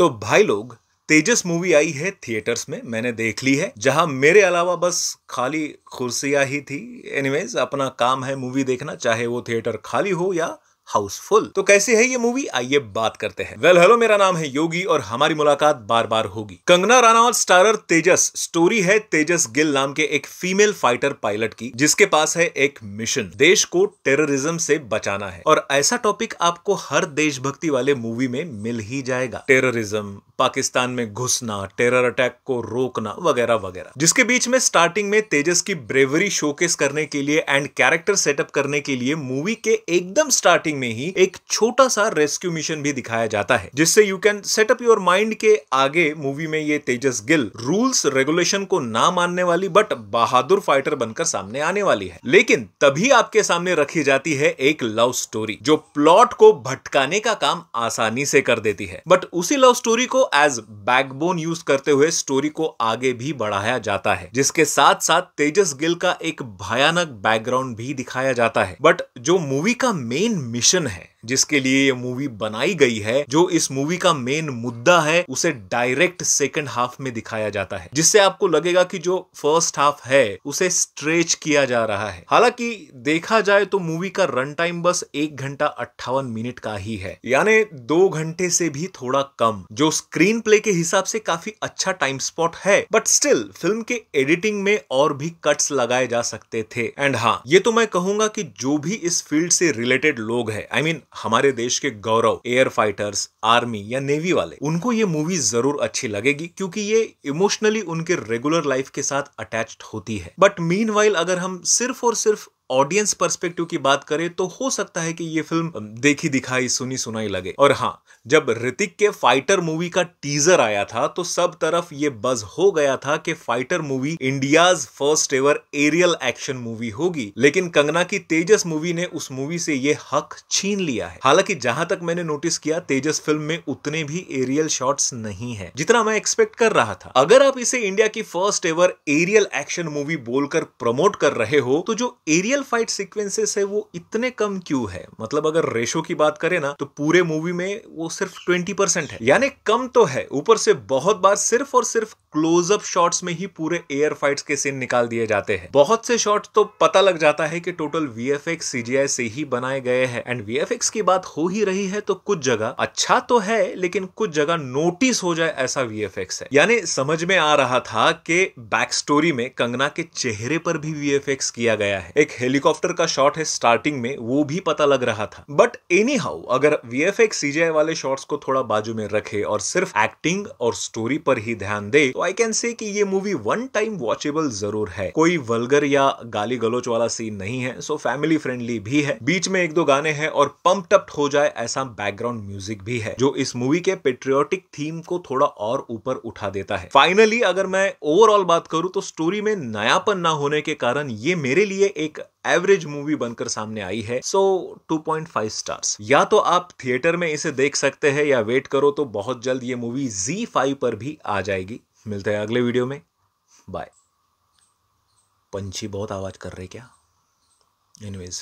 तो भाई लोग तेजस मूवी आई है थिएटर्स में मैंने देख ली है जहां मेरे अलावा बस खाली कुर्सियां ही थी एनीवेज अपना काम है मूवी देखना चाहे वो थिएटर खाली हो या हाउसफुल तो कैसी है ये मूवी आइए बात करते हैं वेल हेलो मेरा नाम है योगी और हमारी मुलाकात बार बार होगी कंगना रानावत स्टारर तेजस स्टोरी है तेजस गिल नाम के एक फीमेल फाइटर पायलट की जिसके पास है एक मिशन देश को टेररिज्म से बचाना है और ऐसा टॉपिक आपको हर देशभक्ति वाले मूवी में मिल ही जाएगा टेररिज्म पाकिस्तान में घुसना टेरर अटैक को रोकना वगैरह वगैरह जिसके बीच में स्टार्टिंग में तेजस की ब्रेवरी शोकेस करने के लिए एंड कैरेक्टर सेटअप करने के लिए मूवी के एकदम स्टार्टिंग में ही एक छोटा सा रेस्क्यू मिशन भी दिखाया जाता है जिससे you can set up your mind के आगे मूवी में ये तेजस गिल रूल्स रेगुलेशन को ना मानने वाली बट बहादुर फाइटर बनकर सामने आने वाली है लेकिन तभी आपके सामने रखी जाती है एक लव स्टोरी जो प्लॉट को भटकाने का काम आसानी से कर देती है बट उसी लव स्टोरी को एज बैकबोन यूज करते हुए स्टोरी को आगे भी बढ़ाया जाता है जिसके साथ साथ तेजस गिल का एक भयानक बैकग्राउंड भी दिखाया जाता है बट जो मूवी का मेन मिशन एक्शन है जिसके लिए ये मूवी बनाई गई है जो इस मूवी का मेन मुद्दा है उसे डायरेक्ट सेकेंड हाफ में दिखाया जाता है जिससे आपको लगेगा कि जो फर्स्ट हाफ है उसे स्ट्रेच किया जा रहा है हालांकि देखा जाए तो मूवी का रन टाइम बस एक घंटा अट्ठावन मिनट का ही है यानी दो घंटे से भी थोड़ा कम जो स्क्रीन प्ले के हिसाब से काफी अच्छा टाइम स्पॉट है बट स्टिल फिल्म के एडिटिंग में और भी कट्स लगाए जा सकते थे एंड हाँ ये तो मैं कहूंगा कि जो भी इस फील्ड से रिलेटेड लोग है आई I मीन mean, हमारे देश के गौरव एयर फाइटर्स आर्मी या नेवी वाले उनको ये मूवी जरूर अच्छी लगेगी क्योंकि ये इमोशनली उनके रेगुलर लाइफ के साथ अटैच होती है बट मीन अगर हम सिर्फ और सिर्फ ऑडियंस पर्सपेक्टिव की बात करें तो हो सकता है कि ये फिल्म देखी दिखाई सुनी सुनाई लगे और हाँ जब ऋतिक के फाइटर मूवी का टीजर आया था तो सब तरफ ये बज हो गया था कि Fighter movie India's first ever aerial action movie होगी लेकिन कंगना की तेजस मूवी ने उस मूवी से ये हक छीन लिया है हालांकि जहां तक मैंने नोटिस किया तेजस फिल्म में उतने भी एरियल शॉट्स नहीं है जितना मैं एक्सपेक्ट कर रहा था अगर आप इसे इंडिया की first ever aerial action movie बोलकर प्रमोट कर रहे हो तो जो एरियल रियल फाइट सिक्वेंसेस है वो इतने कम क्यों है मतलब अगर रेशो की बात करें ना तो पूरे मूवी में वो सिर्फ ट्वेंटी परसेंट है यानी कम तो है ऊपर से बहुत बार सिर्फ और सिर्फ क्लोजअप शॉट्स में ही पूरे एयर फाइट्स के सीन निकाल दिए जाते हैं बहुत से शॉट तो पता लग जाता है कि टोटल वीएफएक्स सीजीआई से ही बनाए गए हैं एंड वीएफएक्स की बात हो ही रही है तो कुछ जगह अच्छा तो है लेकिन कुछ जगह नोटिस हो जाए ऐसा वीएफएक्स है यानी समझ में आ रहा था कि बैक स्टोरी में कंगना के चेहरे पर भी वीएफएक्स किया गया है एक हेलीकॉप्टर का शॉट है स्टार्टिंग में वो भी पता लग रहा था बट एनी हाउ अगर वीएफएक्स सीजीआई वाले शॉर्ट्स को थोड़ा बाजू में रखे और सिर्फ एक्टिंग और स्टोरी पर ही ध्यान दे तो आई कैन से कि ये मूवी वन टाइम वॉचेबल जरूर है कोई वलगर या गाली गलोच वाला सीन नहीं है सो फैमिली फ्रेंडली भी है बीच में एक दो गाने हैं और पंप हो जाए ऐसा बैकग्राउंड म्यूजिक भी है जो इस मूवी के पेट्रियोटिक थीम को थोड़ा और ऊपर उठा देता है फाइनली अगर मैं ओवरऑल बात करूं तो स्टोरी में नयापन ना होने के कारण ये मेरे लिए एक एवरेज मूवी बनकर सामने आई है सो पॉइंट फाइव स्टार्स या तो आप थिएटर में इसे देख सकते हैं या वेट करो तो बहुत जल्द ये मूवी फाइव पर भी आ जाएगी मिलते हैं अगले वीडियो में बाय पंछी बहुत आवाज़ कर रहे क्या एनीवेज